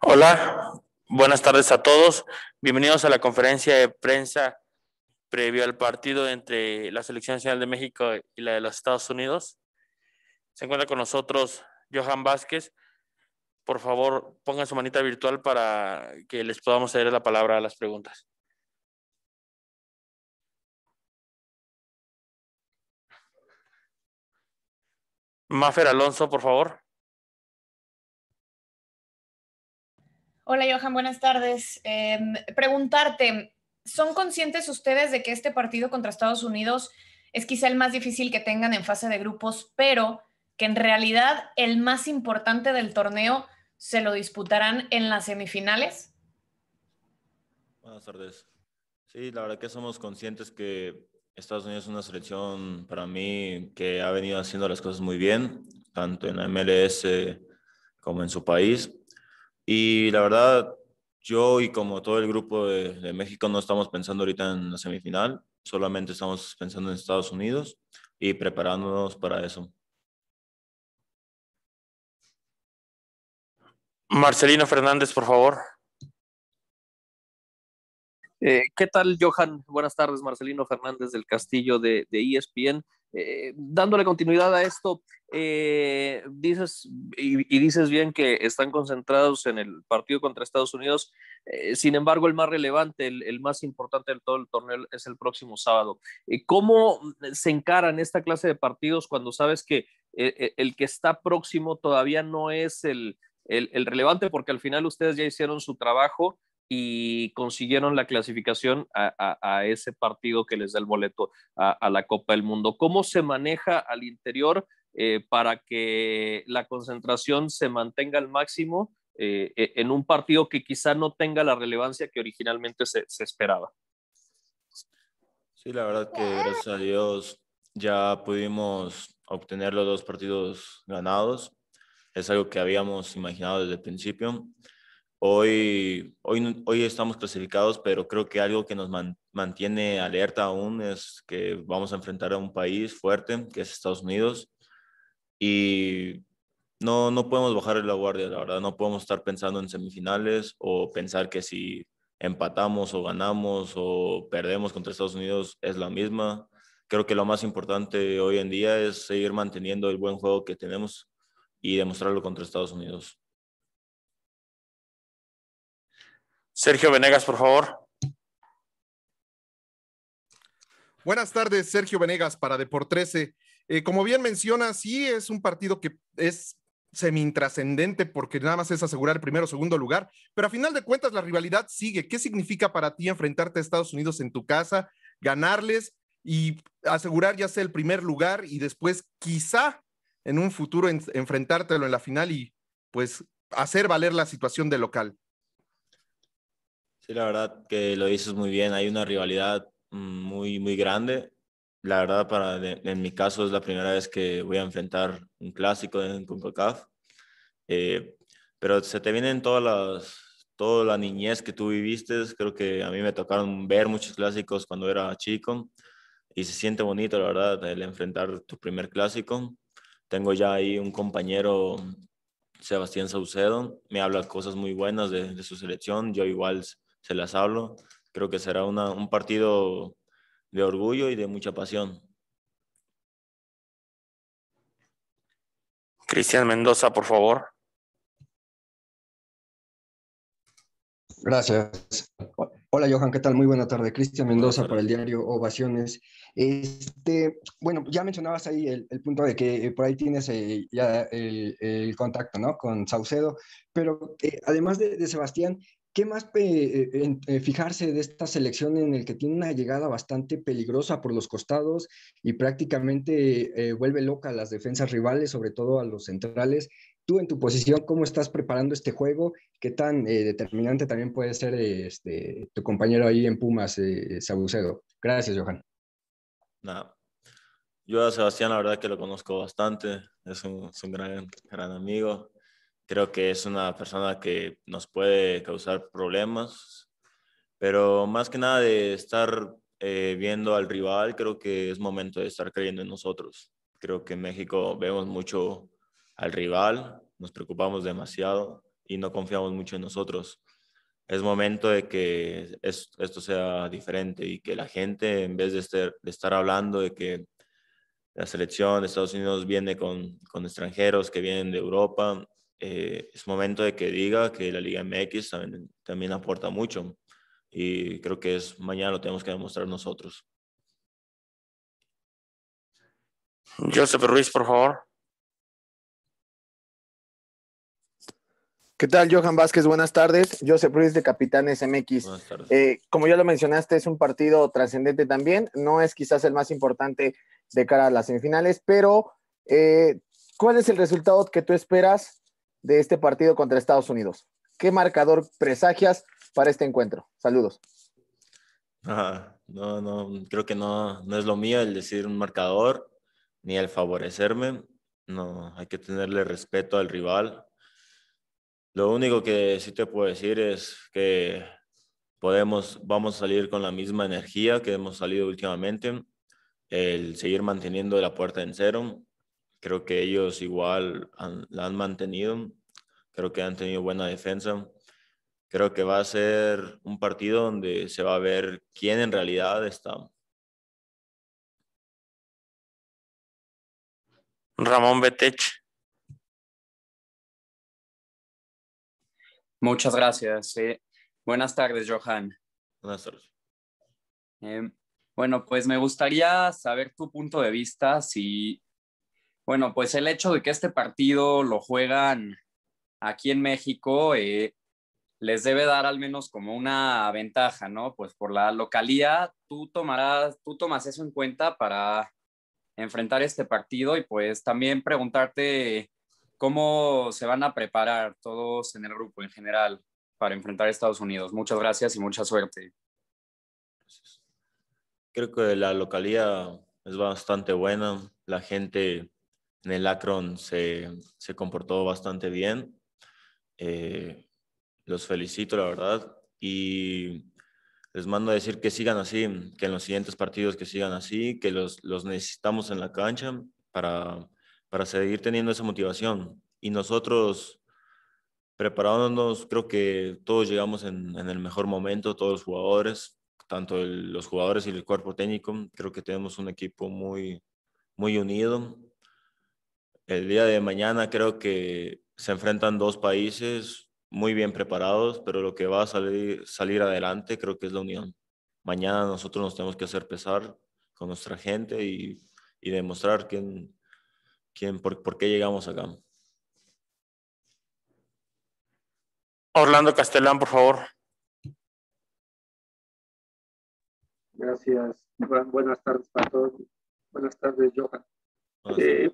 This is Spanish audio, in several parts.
Hola, buenas tardes a todos. Bienvenidos a la conferencia de prensa previo al partido entre la Selección Nacional de México y la de los Estados Unidos. Se encuentra con nosotros Johan Vázquez. Por favor, pongan su manita virtual para que les podamos ceder la palabra a las preguntas. Mafer Alonso, por favor. Hola Johan, buenas tardes. Em, preguntarte, ¿son conscientes ustedes de que este partido contra Estados Unidos es quizá el más difícil que tengan en fase de grupos, pero que en realidad el más importante del torneo se lo disputarán en las semifinales? Buenas tardes. Sí, la verdad que somos conscientes que Estados Unidos es una selección para mí que ha venido haciendo las cosas muy bien, tanto en la MLS como en su país. Y la verdad, yo y como todo el grupo de, México no estamos pensando ahorita en la semifinal, solamente estamos pensando en Estados Unidos y preparándonos para eso. Marcelino Fernández, por favor. Eh, ¿Qué tal, Johan? Buenas tardes, Marcelino Fernández del Castillo de, ESPN. E eh, dándole continuidad a esto, eh, dices y, dices bien que están concentrados en el partido contra Estados Unidos. sin embargo, el más relevante, el, más importante de todo el torneo es el próximo sábado. ¿Cómo se encaran esta clase de partidos cuando sabes que el que está próximo todavía no es el relevante? Porque al final ustedes ya hicieron su trabajo y consiguieron la clasificación a, ese partido que les da el boleto a, la Copa del Mundo. ¿Cómo se maneja al interior eh, para que la concentración se mantenga al máximo eh, e, en un partido que quizá no tenga la relevancia que originalmente se, se esperaba? Sí, la verdad que gracias a Dios ya pudimos obtener los dos partidos ganados. Es algo que habíamos imaginado desde el principio. Hoy, hoy, hoy estamos clasificados, pero creo que algo que nos mantiene alerta aún es que vamos a enfrentar a un país fuerte, que es Estados Unidos, y no, no podemos bajar la guardia, la verdad, no podemos estar pensando en semifinales o pensar que si empatamos o ganamos o perdemos contra Estados Unidos es la misma. Creo que lo más importante hoy en día es seguir manteniendo el buen juego que tenemos y demostrarlo contra Estados Unidos. Sergio Venegas, por favor. Buenas tardes, Sergio Venegas para Deport 13. Eh, como bien menciona, sí es un partido que es semi-intrascendente porque nada más es asegurar el primero o segundo lugar, pero a final de cuentas la rivalidad sigue. ¿Qué significa para ti enfrentarte a Estados Unidos en tu casa, ganarles y asegurar ya sea el primer lugar y después quizá en un futuro enfrentártelo en la final y pues hacer valer la situación de local? Sí, la verdad que lo dices muy bien. Hay una rivalidad mm, muy, muy grande. La verdad, para, en mi caso es la primera vez que voy a enfrentar un clásico en CONCACAF. Eh, pero se te vienen todas las, toda la niñez que tú viviste. Creo que a mí me tocaron ver muchos clásicos cuando era chico y se siente bonito, la verdad, el enfrentar tu primer clásico. Tengo ya ahí un compañero, Sebastián Saucedo, me habla cosas muy buenas de, de su selección. Yo igual se las hablo. Creo que será un partido de orgullo y de mucha pasión. Cristian Mendoza, por favor. Gracias. Hola Johan, ¿qué tal? Muy buena tarde. Cristian Mendoza para el diario Ovaciones. Este, bueno, ya mencionabas ahí el, punto de que eh, por ahí tienes eh, ya el, contacto, ¿no? Con Saucedo, pero eh, además de, Sebastián, ¿Qué más eh, eh, fijarse de esta selección en el que tiene una llegada bastante peligrosa por los costados y prácticamente eh, vuelve loca a las defensas rivales, sobre todo a los centrales? Tú en tu posición, ¿cómo estás preparando este juego? ¿Qué tan determinante también puede ser este, tu compañero ahí en Pumas, Sabucedo? Gracias, Johan. Yo a Sebastián la verdad que lo conozco bastante, es un, gran, gran amigo, creo que es una persona que nos puede causar problemas, pero más que nada de estar eh, viendo al rival, creo que es momento de estar creyendo en nosotros. Creo que en México vemos mucho al rival, nos preocupamos demasiado y no confiamos mucho en nosotros. Es momento de que esto sea diferente y que la gente, en vez de, estar, de estar hablando de que la selección de Estados Unidos viene con, con extranjeros que vienen de Europa, eh, es momento de que diga que la Liga MX también, aporta mucho y creo que es mañana lo tenemos que demostrar nosotros. Joseph Ruiz, por favor. ¿Qué tal, Johan Vázquez? Buenas tardes. Joseph Ruiz de Capitanes MX. Buenas tardes. Eh, como ya lo mencionaste, es un partido trascendente también. No es quizás el más importante de cara a las semifinales, pero eh, ¿cuál es el resultado que tú esperas de este partido contra Estados Unidos. ¿Qué marcador presagias para este encuentro? Saludos. Ah, no, no, creo que no, no es lo mío el decir un marcador ni el favorecerme. No, hay que tenerle respeto al rival. Lo único que sí te puedo decir es que podemos, vamos a salir con la misma energía que hemos salido últimamente, el seguir manteniendo la puerta en cero, Creo que ellos igual la han mantenido, creo que han tenido buena defensa. Creo que va a ser un partido donde se va a ver quién en realidad está. Ramón Betech. Muchas gracias. Eh. buenas tardes, Johan. Buenas tardes. Em, bueno, pues me gustaría saber tu punto de vista, si bueno, pues el hecho de que este partido lo juegan aquí en México eh, les debe dar al menos como una ventaja, ¿no? Pues por la localía, tú tomarás, tú tomas eso en cuenta para enfrentar este partido y pues también preguntarte cómo se van a preparar todos en el grupo en general para enfrentar a Estados Unidos. Muchas gracias y mucha suerte. Creo que la localía es bastante buena, la gente en el Akron se, comportó bastante bien. Eh, los felicito, la verdad. Y les mando a decir que sigan así, que en los siguientes partidos que sigan así, que los, necesitamos en la cancha para, para seguir teniendo esa motivación. Y nosotros, preparándonos, creo que todos llegamos en, el mejor momento, todos los jugadores, tanto los jugadores y el cuerpo técnico. Creo que tenemos un equipo muy, muy unido el día de mañana creo que se enfrentan dos países muy bien preparados, pero lo que va a salir, salir adelante creo que es la unión. Mañana nosotros nos tenemos que hacer pesar con nuestra gente y, demostrar quién, quién, por, qué llegamos acá. Orlando Castellán, por favor. Gracias. Buenas tardes para todos. Buenas tardes, Johan. Eh,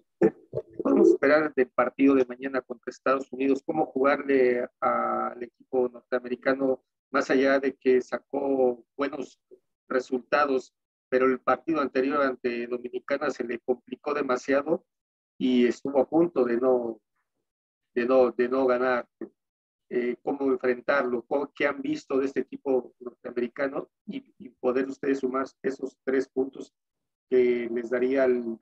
podemos esperar del partido de mañana contra Estados Unidos? ¿Cómo jugarle al equipo norteamericano más allá de que sacó buenos resultados, pero el partido anterior ante Dominicana se le complicó demasiado y estuvo a punto de no, de no, de no ganar? Eh, ¿Cómo enfrentarlo? ¿Qué han visto de este equipo norteamericano y, y poder ustedes sumar esos tres puntos que les daría al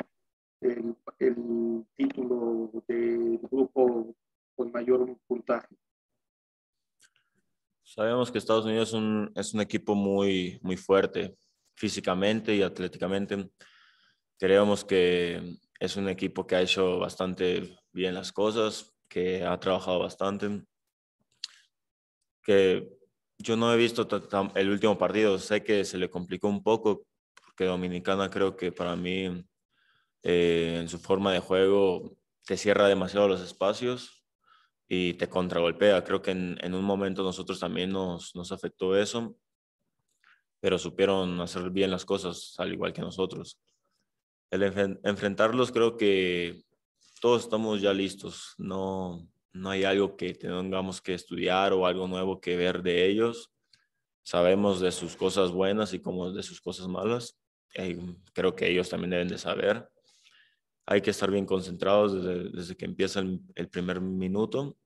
el, título del grupo con mayor puntaje. Sabemos que Estados Unidos es un, es un equipo muy, muy fuerte físicamente y atléticamente. Creemos que es un equipo que ha hecho bastante bien las cosas, que ha trabajado bastante, que yo no he visto el último partido, sé que se le complicó un poco, porque Dominicana creo que para mí eh, en su forma de juego te cierra demasiado los espacios y te contragolpea. Creo que en, en un momento nosotros también nos, nos afectó eso, pero supieron hacer bien las cosas, al igual que nosotros. El enfrentarlos creo que todos estamos ya listos, no, no hay algo que tengamos que estudiar o algo nuevo que ver de ellos. Sabemos de sus cosas buenas y como de sus cosas malas. creo que ellos también deben de saber hay que estar bien concentrados desde, que empieza el, primer minuto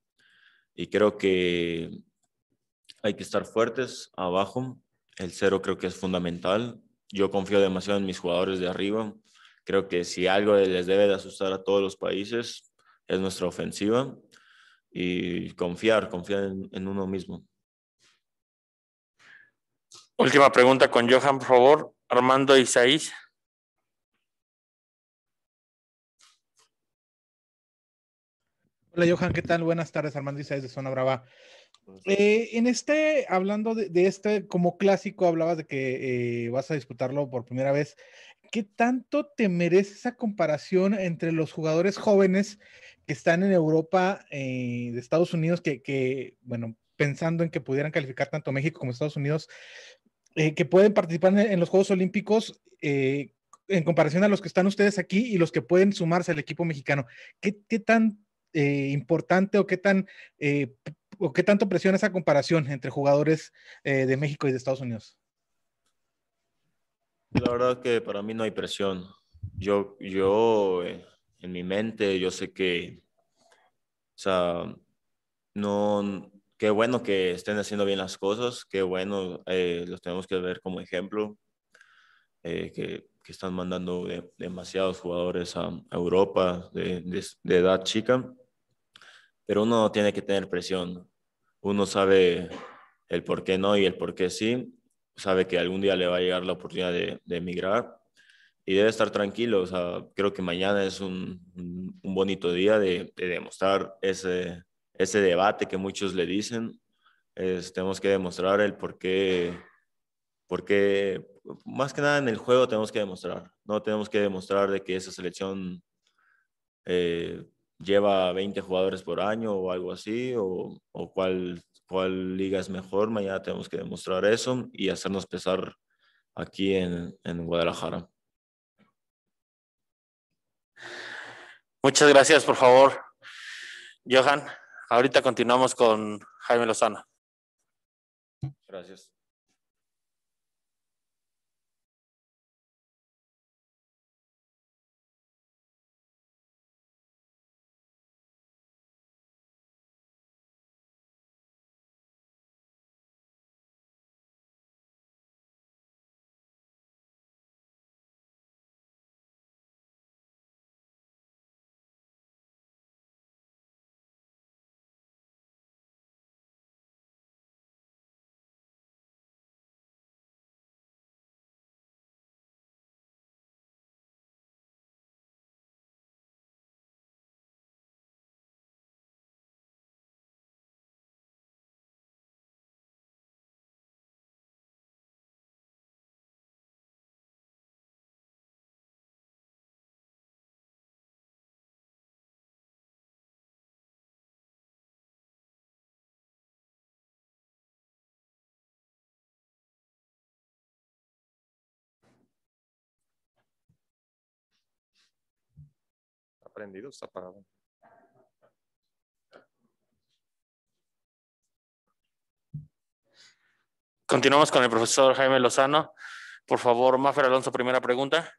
y creo que hay que estar fuertes abajo. El cero creo que es fundamental. Yo confío demasiado en mis jugadores de arriba. Creo que si algo les debe de asustar a todos los países es nuestra ofensiva y confiar, confiar en, uno mismo. Última pregunta con Johan, por favor. Armando Isaís. Hola Johan, ¿qué tal? Buenas tardes, Armando Isaías de Zona Brava. Eh, en este, hablando de, este como clásico, hablabas de que eh, vas a disputarlo por primera vez. ¿Qué tanto te merece esa comparación entre los jugadores jóvenes que están en Europa, eh, de Estados Unidos, que, que, bueno, pensando en que pudieran calificar tanto México como Estados Unidos, que pueden participar en, los Juegos Olímpicos? en comparación a los que están ustedes aquí y los que pueden sumarse al equipo mexicano, ¿qué, qué eh, importante o qué tan eh, o qué tanto presiona esa comparación entre jugadores eh, de México y de Estados Unidos? La verdad que para mí no hay presión. Yo, yo en mi mente, yo sé que, o sea, no, qué bueno que estén haciendo bien las cosas, qué bueno, los tenemos que ver como ejemplo, que que están mandando demasiados jugadores a, Europa de, edad chica, pero uno tiene que tener presión. Uno sabe el por qué no y el por qué sí, sabe que algún día le va a llegar la oportunidad de, emigrar y debe estar tranquilo. creo que mañana es un, bonito día de, demostrar ese, debate que muchos le dicen. tenemos que demostrar el por qué porque más que nada en el juego tenemos que demostrar, ¿no? Tenemos que demostrar de que esa selección eh, lleva 20 jugadores por año o algo así, o, cuál, cuál liga es mejor, mañana tenemos que demostrar eso y hacernos pesar aquí en, en Guadalajara. Muchas gracias, por favor, Johan. Ahorita continuamos con Jaime Lozano. Gracias. prendido, está apagado. Continuamos con el profesor Jaime Lozano. Por favor, Mafer Alonso, primera pregunta.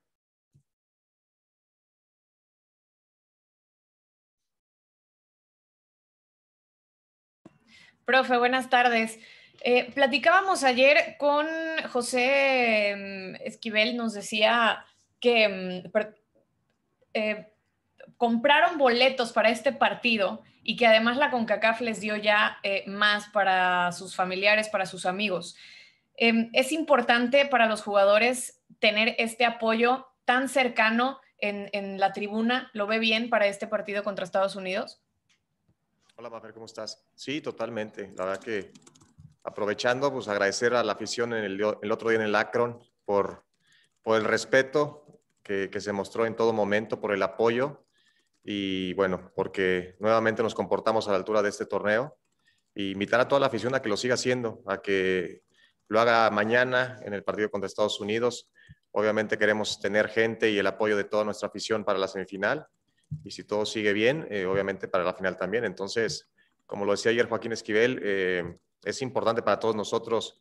Profe, buenas tardes. Eh, platicábamos ayer con José mm, Esquivel, nos decía que mm, eh, compraron boletos para este partido y que además la CONCACAF les dio ya eh, más para sus familiares, para sus amigos. Em, es importante para los jugadores tener este apoyo tan cercano en, la tribuna. ¿Lo ve bien para este partido contra Estados Unidos? Hola, Mafer, ¿cómo estás? Sí, totalmente. La verdad que aprovechando, pues agradecer a la afición en el, otro día en el Akron por, por el respeto que, que se mostró en todo momento, por el apoyo y bueno, porque nuevamente nos comportamos a la altura de este torneo. Y invitar a toda la afición a que lo siga haciendo, a que lo haga mañana en el partido contra Estados Unidos. Obviamente queremos tener gente y el apoyo de toda nuestra afición para la semifinal. Y si todo sigue bien, eh, obviamente para la final también. Entonces, como lo decía ayer Joaquín Esquivel, eh, es importante para todos nosotros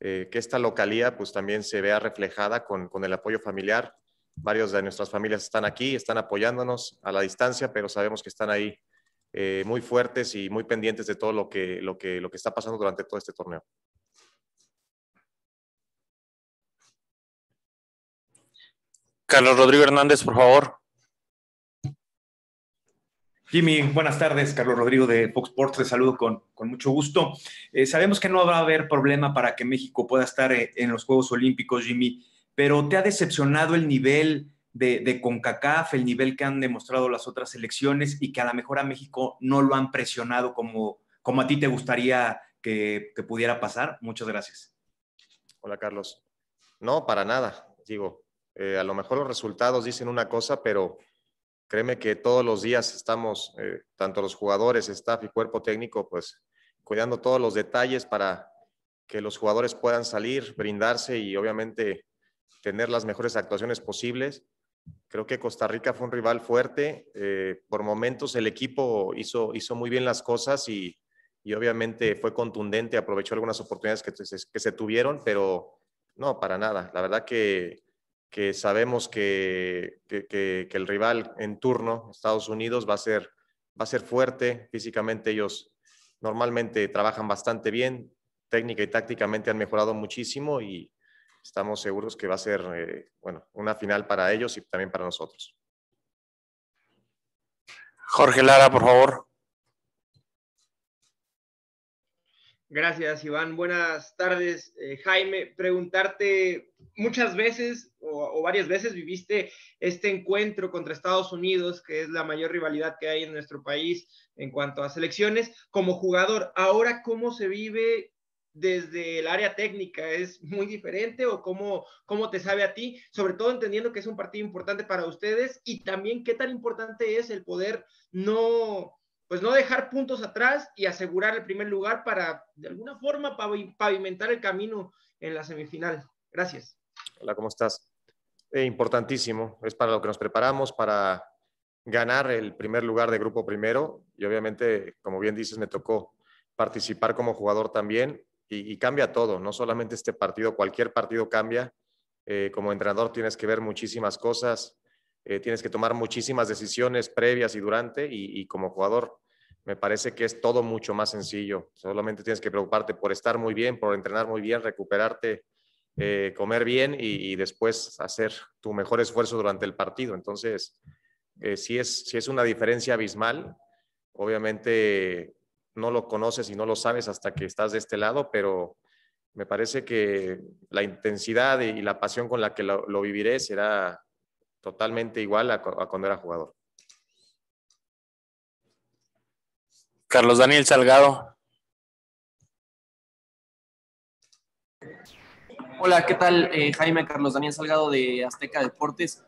eh, que esta localía pues también se vea reflejada con, con el apoyo familiar, varios de nuestras familias están aquí, están apoyándonos a la distancia, pero sabemos que están ahí eh, muy fuertes y muy pendientes de todo lo que, lo, lo que está pasando durante todo este torneo. Carlos Rodrigo Hernández, por favor. Jimmy, buenas tardes. Carlos Rodrigo de Fox Sports, te saludo con, mucho gusto. Eh, sabemos que no va a haber problema para que México pueda estar eh, en los Juegos Olímpicos, Jimmy pero ¿te ha decepcionado el nivel de, CONCACAF, el nivel que han demostrado las otras selecciones y que a lo mejor a México no lo han presionado como, como a ti te gustaría que, pudiera pasar? Muchas gracias. Hola, Carlos. No, para nada. Digo, eh, a lo mejor los resultados dicen una cosa, pero créeme que todos los días estamos, eh, tanto los jugadores, staff y cuerpo técnico, pues cuidando todos los detalles para que los jugadores puedan salir, brindarse y obviamente tener las mejores actuaciones posibles. Creo que Costa Rica fue un rival fuerte. Eh, por momentos el equipo hizo, hizo muy bien las cosas y, obviamente fue contundente, aprovechó algunas oportunidades que, pues, que, se tuvieron, pero no, para nada. La verdad que, que sabemos que, que, el rival en turno, Estados Unidos, va a ser, va a ser fuerte. Físicamente ellos normalmente trabajan bastante bien, técnica y tácticamente han mejorado muchísimo y, estamos seguros que va a ser eh, bueno, una final para ellos y también para nosotros. Jorge Lara, por favor. Gracias, Iván. Buenas tardes, eh, Jaime. Preguntarte, muchas veces o, o, varias veces viviste este encuentro contra Estados Unidos, que es la mayor rivalidad que hay en nuestro país en cuanto a selecciones, como jugador. Ahora, ¿cómo se vive desde el área técnica? ¿Es muy diferente o cómo, cómo te sabe a ti? Sobre todo entendiendo que es un partido importante para ustedes y también qué tan importante es el poder no, pues no dejar puntos atrás y asegurar el primer lugar para, de alguna forma, pavimentar el camino en la semifinal. Gracias. Hola, ¿cómo estás? Eh, importantísimo, es para lo que nos preparamos, para ganar el primer lugar de grupo primero y obviamente, como bien dices, me tocó participar como jugador también y, cambia todo, no solamente este partido, cualquier partido cambia. Eh, como entrenador tienes que ver muchísimas cosas, eh, tienes que tomar muchísimas decisiones previas y durante y, como jugador me parece que es todo mucho más sencillo. Solamente tienes que preocuparte por estar muy bien, por entrenar muy bien, recuperarte, eh, comer bien y, después hacer tu mejor esfuerzo durante el partido. Entonces, si es, es una diferencia abismal. Obviamente no lo conoces y no lo sabes hasta que estás de este lado, pero me parece que la intensidad y la pasión con la que lo, viviré será totalmente igual a, cuando era jugador. Carlos Daniel Salgado. Hola, ¿qué tal? Eh, Jaime Carlos Daniel Salgado de Azteca Deportes.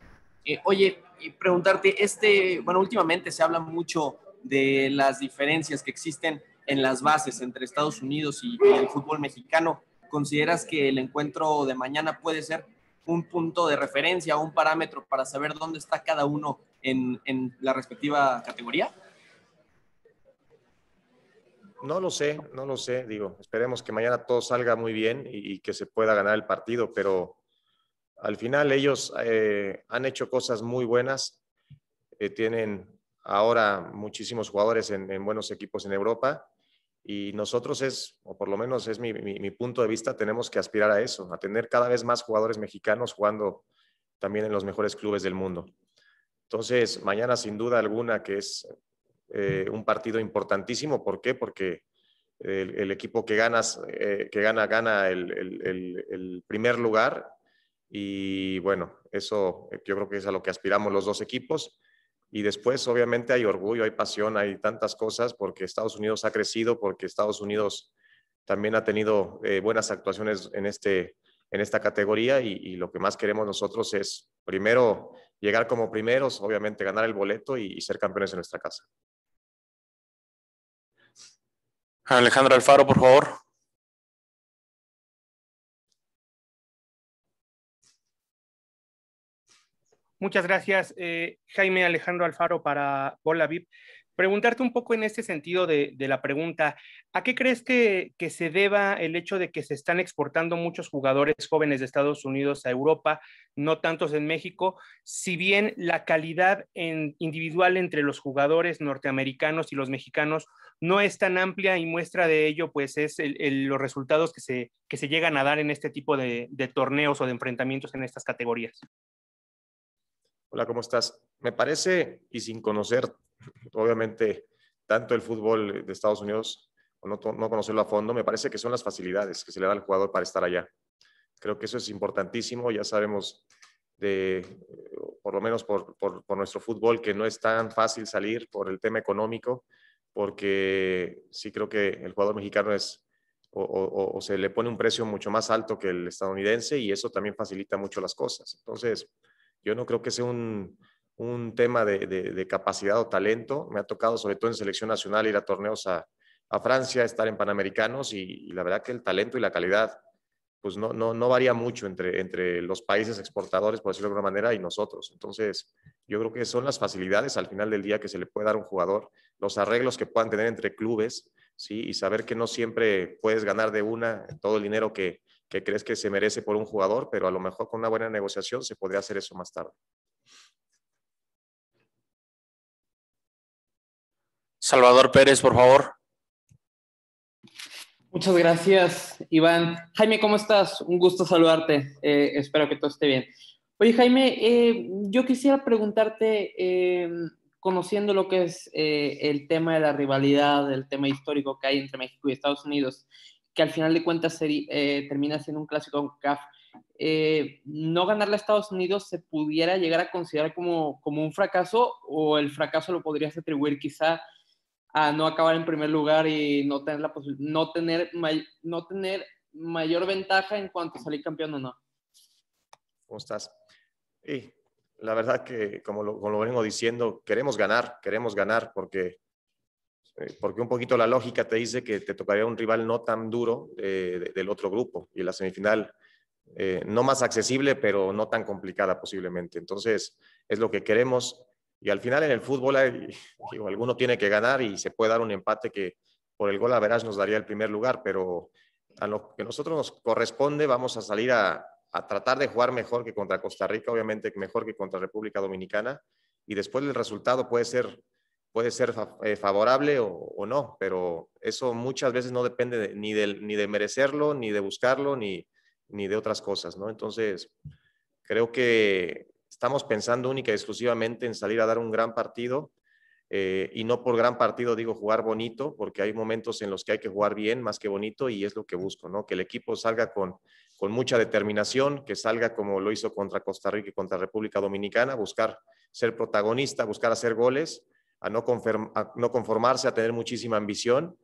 Eh, oye, preguntarte, este, bueno, últimamente se habla mucho de las diferencias que existen en las bases entre Estados Unidos y, el fútbol mexicano. ¿Consideras que el encuentro de mañana puede ser un punto de referencia, un parámetro para saber dónde está cada uno en, la respectiva categoría? No lo sé, no lo sé, digo, esperemos que mañana todo salga muy bien y, que se pueda ganar el partido, pero al final ellos eh, han hecho cosas muy buenas, eh, tienen ahora muchísimos jugadores en, buenos equipos en Europa y nosotros es, o por lo menos es mi, punto de vista, tenemos que aspirar a eso, a tener cada vez más jugadores mexicanos jugando también en los mejores clubes del mundo. Entonces, mañana sin duda alguna que es eh, un partido importantísimo. ¿Por qué? Porque el, equipo eh, que, gana, gana el primer lugar. Y bueno, eso yo creo que es a lo que aspiramos los dos equipos. Y después, obviamente, hay orgullo, hay pasión, hay tantas cosas porque Estados Unidos ha crecido, porque Estados Unidos también ha tenido eh, buenas actuaciones en, este, en esta categoría y, lo que más queremos nosotros es, primero, llegar como primeros, obviamente, ganar el boleto y, y ser campeones en nuestra casa. Alejandro Alfaro, por favor. Muchas gracias, eh, Jaime Alejandro Alfaro para Bola Preguntarte un poco en este sentido de, la pregunta, ¿a qué crees que, se deba el hecho de que se están exportando muchos jugadores jóvenes de Estados Unidos a Europa, no tantos en México, si bien la calidad individual entre los jugadores norteamericanos y los mexicanos no es tan amplia y muestra de ello pues es los resultados que se, se llegan a dar en este tipo de torneos o de enfrentamientos en estas categorías? Hola, ¿cómo estás? Me parece, y sin conocer, obviamente, tanto el fútbol de Estados Unidos, o no, conocerlo a fondo, me parece que son las facilidades que se le da al jugador para estar allá. Creo que eso es importantísimo, ya sabemos de, por lo menos por, por, nuestro fútbol, que no es tan fácil salir por el tema económico, porque sí creo que el jugador mexicano es, o, o se le pone un precio mucho más alto que el estadounidense y eso también facilita mucho las cosas. Entonces, yo no creo que sea un, tema de, capacidad o talento. Me ha tocado, sobre todo en selección nacional, ir a torneos a, Francia, estar en Panamericanos y, la verdad que el talento y la calidad pues no, no, varía mucho entre, entre los países exportadores, por decirlo de alguna manera, y nosotros. Entonces, yo creo que son las facilidades al final del día que se le puede dar a un jugador, los arreglos que puedan tener entre clubes, ¿sí? y saber que no siempre puedes ganar de una todo el dinero que, que crees que se merece por un jugador, pero a lo mejor con una buena negociación se podría hacer eso más tarde. Salvador Pérez, por favor. Muchas gracias, Iván. Jaime, ¿cómo estás? Un gusto saludarte. Eh, espero que todo esté bien. Oye, Jaime, eh, yo quisiera preguntarte, em, conociendo lo que es eh, el tema de la rivalidad, el tema histórico que hay entre México y Estados Unidos, que al final de cuentas eh, termina siendo un clásico con CAF. Eh, no ganarle a Estados Unidos se pudiera llegar a considerar como, como un fracaso o el fracaso lo podrías atribuir quizá a no acabar en primer lugar y no tener, no tener, no tener mayor ventaja en cuanto a salir campeón o no. ¿Cómo estás? Y la verdad que, como lo, como lo vengo diciendo, queremos ganar, queremos ganar porque porque un poquito la lógica te dice que te tocaría un rival no tan duro eh, del otro grupo y la semifinal eh, no más accesible, pero no tan complicada posiblemente. Entonces, es lo que queremos y al final en el fútbol alguno tiene que ganar y se puede dar un empate que por el gol a verás nos daría el primer lugar, pero a lo que nosotros nos corresponde vamos a salir a, a tratar de jugar mejor que contra Costa Rica, obviamente mejor que contra República Dominicana y después el resultado puede ser puede ser eh, favorable o, no, pero eso muchas veces no depende ni, de, ni de merecerlo, ni de buscarlo, ni, de otras cosas, ¿no? Entonces, creo que estamos pensando única y exclusivamente en salir a dar un gran partido eh, y no por gran partido digo jugar bonito, porque hay momentos en los que hay que jugar bien más que bonito y es lo que busco, ¿no? Que el equipo salga con, con mucha determinación, que salga como lo hizo contra Costa Rica y contra República Dominicana, buscar ser protagonista, buscar hacer goles a no, conformarse, a tener muchísima ambición.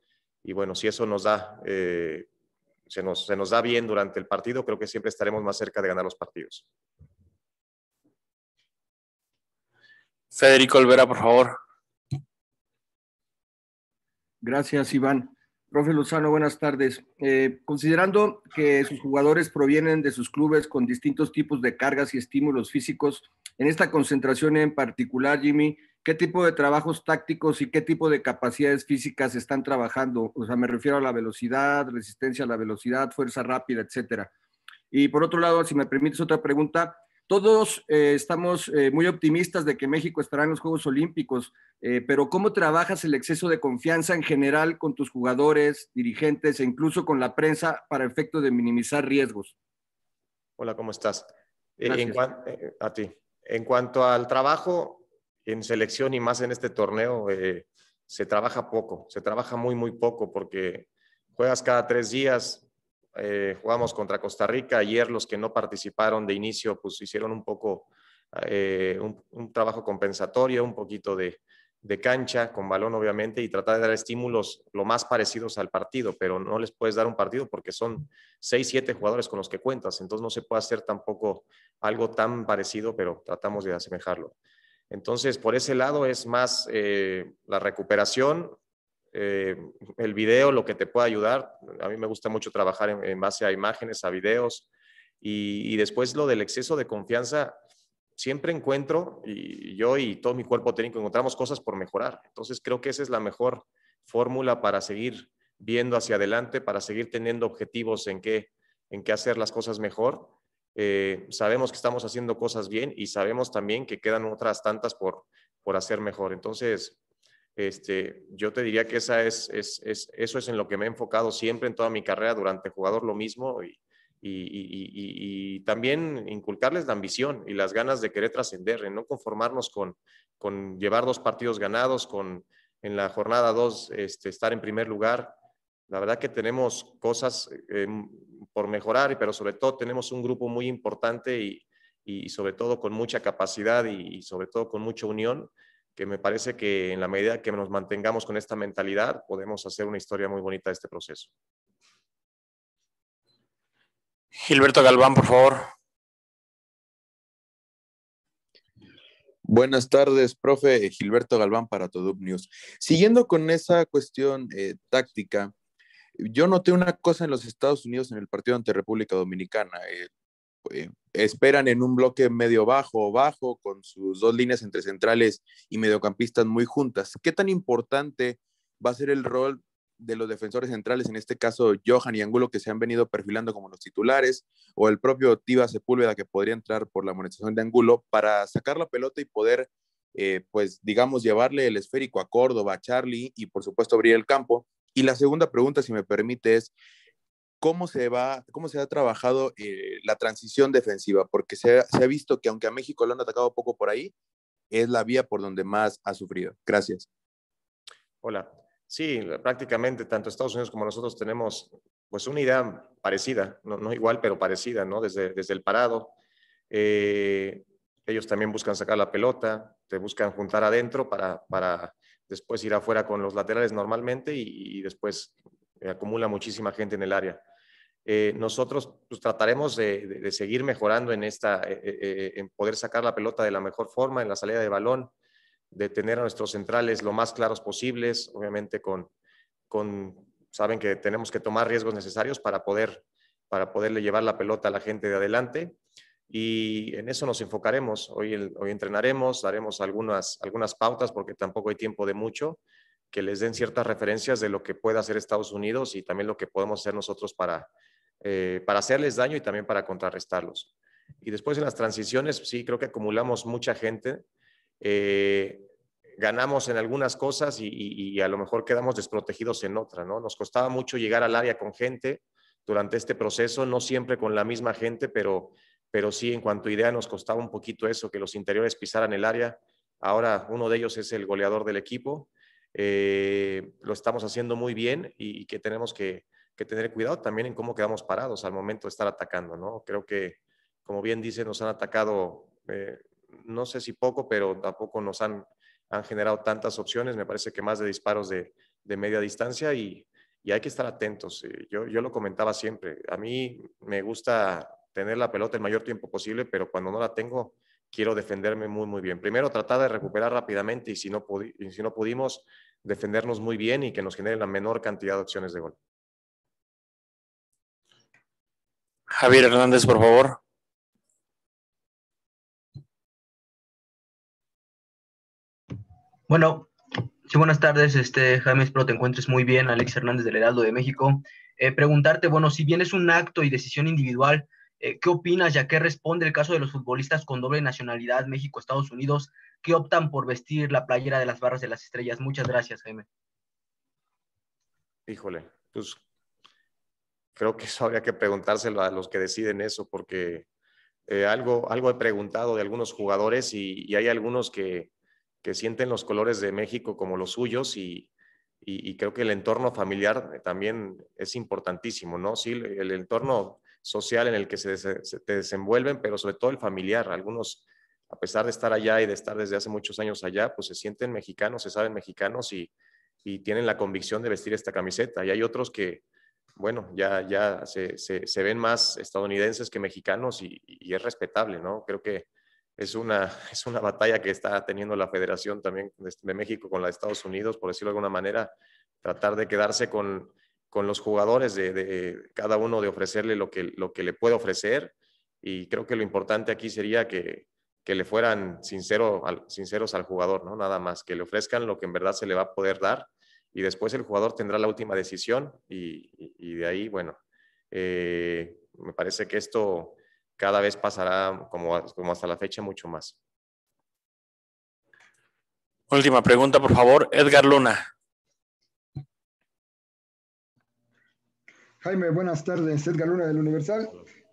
Y bueno, si eso nos da, eh, se, nos, da bien durante el partido, creo que siempre estaremos más cerca de ganar los partidos. Federico Olvera, por favor. Gracias, Iván. Profe Lozano, buenas tardes. Eh, considerando que sus jugadores provienen de sus clubes con distintos tipos de cargas y estímulos físicos, en esta concentración en particular, Jimmy, qué tipo de trabajos tácticos y qué tipo de capacidades físicas están trabajando. O sea, me refiero a la velocidad, resistencia a la velocidad, fuerza rápida, etcétera. Y por otro lado, si me permites otra pregunta, todos eh, estamos eh, muy optimistas de que México estará en los Juegos Olímpicos, eh, pero ¿cómo trabajas el exceso de confianza en general con tus jugadores, dirigentes e incluso con la prensa para efecto de minimizar riesgos? Hola, ¿cómo estás? a ti. En cuanto al trabajo, en selección y más en este torneo eh, se trabaja poco, se trabaja muy, muy poco porque juegas cada tres días, eh, jugamos contra Costa Rica, ayer los que no participaron de inicio pues hicieron un poco eh, un, trabajo compensatorio, un poquito de, cancha con balón obviamente y tratar de dar estímulos lo más parecidos al partido, pero no les puedes dar un partido porque son seis, siete jugadores con los que cuentas, entonces no se puede hacer tampoco algo tan parecido, pero tratamos de asemejarlo. Entonces, por ese lado es más eh, la recuperación, eh, el video, lo que te puede ayudar. A mí me gusta mucho trabajar en, base a imágenes, a videos. Y, después lo del exceso de confianza, siempre encuentro, y yo y todo mi cuerpo técnico encontramos cosas por mejorar. Entonces, creo que esa es la mejor fórmula para seguir viendo hacia adelante, para seguir teniendo objetivos en qué hacer las cosas mejor eh, sabemos que estamos haciendo cosas bien y sabemos también que quedan otras tantas por, por hacer mejor. Entonces, este, yo te diría que esa es, es, es, eso es en lo que me he enfocado siempre en toda mi carrera durante jugador lo mismo y, y, y, y también inculcarles la ambición y las ganas de querer trascender, en no conformarnos con, con llevar dos partidos ganados, con en la jornada 2 este, estar en primer lugar. La verdad que tenemos cosas eh, por mejorar, pero sobre todo tenemos un grupo muy importante y, y sobre todo con mucha capacidad y, sobre todo con mucha unión, que me parece que en la medida que nos mantengamos con esta mentalidad, podemos hacer una historia muy bonita de este proceso. Gilberto Galván, por favor. Buenas tardes, profe Gilberto Galván para Todo News. Siguiendo con esa cuestión eh, táctica, yo noté una cosa en los Estados Unidos en el partido ante República Dominicana. Eh, eh, esperan en un bloque medio bajo o bajo, con sus dos líneas entre centrales y mediocampistas muy juntas. ¿Qué tan importante va a ser el rol de los defensores centrales, en este caso Johan y Angulo, que se han venido perfilando como los titulares, o el propio Tiva Sepúlveda, que podría entrar por la monetización de Angulo, para sacar la pelota y poder, eh, pues, digamos, llevarle el esférico a Córdoba, a Charlie y, por supuesto, abrir el campo? Y la segunda pregunta, si me permite, es cómo se va, cómo se ha trabajado eh, la transición defensiva, porque se ha, visto que aunque a México lo han atacado poco por ahí, es la vía por donde más ha sufrido. Gracias. Hola. Sí, prácticamente tanto Estados Unidos como nosotros tenemos pues una idea parecida, no, igual, pero parecida, ¿no? Desde, desde el parado. Eh, ellos también buscan sacar la pelota, te buscan juntar adentro para, para después ir afuera con los laterales normalmente y, después eh, acumula muchísima gente en el área. Eh, nosotros pues, trataremos de, seguir mejorando en esta, eh, poder sacar la pelota de la mejor forma, en la salida de balón, de tener a nuestros centrales lo más claros posibles, obviamente con, saben que tenemos que tomar riesgos necesarios para poder, para poderle llevar la pelota a la gente de adelante y en eso nos enfocaremos. Hoy, hoy entrenaremos, daremos algunas, algunas pautas porque tampoco hay tiempo de mucho, que les den ciertas referencias de lo que puede hacer Estados Unidos y también lo que podemos hacer nosotros para, eh, para hacerles daño y también para contrarrestarlos. Y después en las transiciones, sí, creo que acumulamos mucha gente. Eh, ganamos en algunas cosas y, y, a lo mejor quedamos desprotegidos en otra, ¿no? Nos costaba mucho llegar al área con gente durante este proceso, no siempre con la misma gente, pero pero sí en cuanto a idea nos costaba un poquito eso, que los interiores pisaran el área. Ahora uno de ellos es el goleador del equipo. Eh, lo estamos haciendo muy bien y, que tenemos que, tener cuidado también en cómo quedamos parados al momento de estar atacando, ¿no? Creo que, como bien dice, nos han atacado, eh, no sé si poco, pero tampoco nos han, han generado tantas opciones, me parece que más de disparos de, media distancia y, y, hay que estar atentos. Eh, yo, yo lo comentaba siempre, a mí me gusta tener la pelota el mayor tiempo posible, pero cuando no la tengo, quiero defenderme muy, muy bien. Primero, tratar de recuperar rápidamente y si no, si no pudimos, defendernos muy bien y que nos genere la menor cantidad de opciones de gol. Javier Hernández, por favor. Bueno, sí, buenas tardes, este, Jaime, espero te encuentres muy bien, Alex Hernández del Heraldo de México. Eh, preguntarte, bueno, si bien es un acto y decisión individual, eh, ¿Qué opinas y a qué responde el caso de los futbolistas con doble nacionalidad México-Estados Unidos que optan por vestir la playera de las barras de las estrellas? Muchas gracias, Jaime. Híjole, pues creo que eso habría que preguntárselo a los que deciden eso, porque eh, algo, algo he preguntado de algunos jugadores y, hay algunos que, que, sienten los colores de México como los suyos y, y, creo que el entorno familiar también es importantísimo, ¿no? Sí, el entorno social en el que se, desenvuelven, pero sobre todo el familiar. Algunos, a pesar de estar allá y de estar desde hace muchos años allá, pues se sienten mexicanos, se saben mexicanos y, tienen la convicción de vestir esta camiseta. Y hay otros que, bueno, ya, ya se, ven más estadounidenses que mexicanos y, es respetable, ¿no? Creo que es una, es una batalla que está teniendo la Federación también de, de, México con la de Estados Unidos, por decirlo de alguna manera, tratar de quedarse con con los jugadores, de, cada uno de ofrecerle lo que, lo que le puede ofrecer. Y creo que lo importante aquí sería que, le fueran sinceros al jugador, ¿no? Nada más, que le ofrezcan lo que en verdad se le va a poder dar y después el jugador tendrá la última decisión y, de ahí, bueno, eh, me parece que esto cada vez pasará como, como hasta la fecha mucho más. Última pregunta, por favor, Edgar Luna. Jaime, buenas tardes. Edgar Luna del Universal.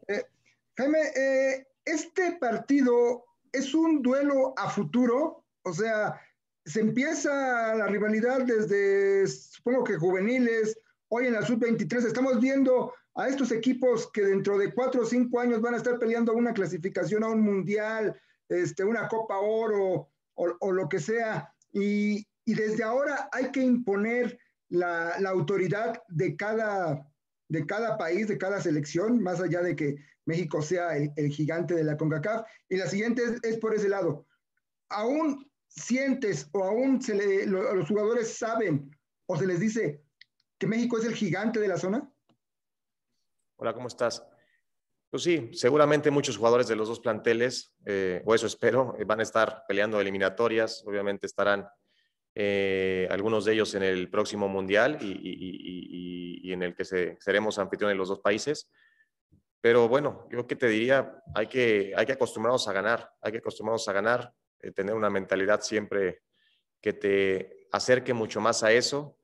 Eh, Jaime, eh, este partido es un duelo a futuro, o sea, se empieza la rivalidad desde, supongo que juveniles, hoy en la sub-23, estamos viendo a estos equipos que dentro de cuatro o cinco años van a estar peleando una clasificación a un mundial, este, una Copa Oro o, lo que sea, y, desde ahora hay que imponer la, la autoridad de cada de cada país, de cada selección, más allá de que México sea el, gigante de la CONCACAF. Y la siguiente es, por ese lado. ¿Aún sientes o aún se los jugadores saben o se les dice que México es el gigante de la zona? Hola, ¿cómo estás? Pues sí, seguramente muchos jugadores de los dos planteles, eh, o eso espero, eh, van a estar peleando eliminatorias, obviamente estarán eh, algunos de ellos en el próximo Mundial y, en el que seremos anfitriones los dos países. Pero bueno, yo que te diría, hay que, hay que acostumbrarnos a ganar, hay que acostumbrarnos a ganar, eh, tener una mentalidad siempre que te acerque mucho más a eso.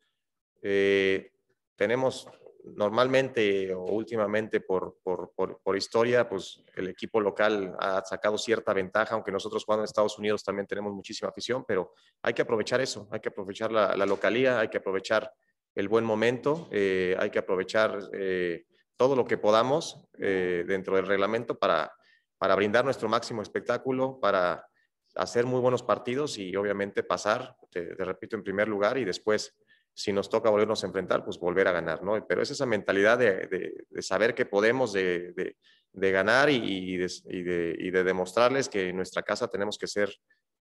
Eh, tenemos normalmente o últimamente por, por, por, historia, pues el equipo local ha sacado cierta ventaja, aunque nosotros jugando en Estados Unidos también tenemos muchísima afición, pero hay que aprovechar eso, hay que aprovechar la, localía, hay que aprovechar el buen momento, eh, hay que aprovechar eh, todo lo que podamos eh, dentro del reglamento para, para brindar nuestro máximo espectáculo, para hacer muy buenos partidos y obviamente pasar, te repito, en primer lugar y después si nos toca volvernos a enfrentar, pues volver a ganar, ¿no? Pero es esa mentalidad de, saber que podemos, de, ganar y, de, demostrarles que en nuestra casa tenemos que ser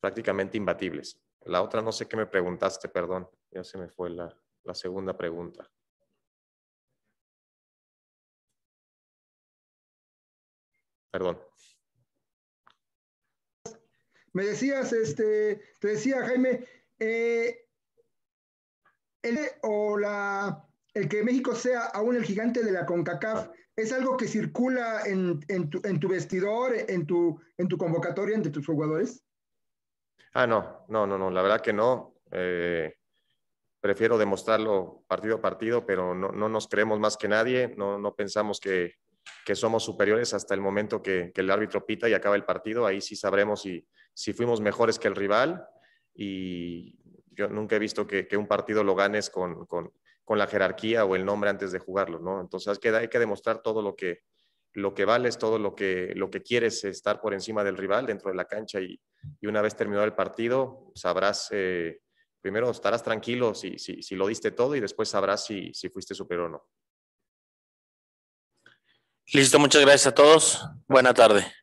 prácticamente imbatibles. La otra, no sé qué me preguntaste, perdón, ya se me fue la, la segunda pregunta. Perdón. Me decías, este, te decía Jaime, eh, el, el que México sea aún el gigante de la CONCACAF, ¿es algo que circula en, tu, vestidor, en tu, en tu convocatoria entre tus jugadores? Ah, no, no, no, no, la verdad que no. Eh, prefiero demostrarlo partido a partido, pero no, nos creemos más que nadie, no, no pensamos que, somos superiores hasta el momento que, el árbitro pita y acaba el partido, ahí sí sabremos si, si fuimos mejores que el rival y, yo nunca he visto que, un partido lo ganes con, la jerarquía o el nombre antes de jugarlo, ¿no? Entonces hay que, hay que demostrar todo lo que, lo que vales, todo lo que, lo que quieres estar por encima del rival dentro de la cancha y, una vez terminado el partido sabrás, eh, primero estarás tranquilo si, lo diste todo y después sabrás si, fuiste superior o no. Listo, muchas gracias a todos. Buena tarde.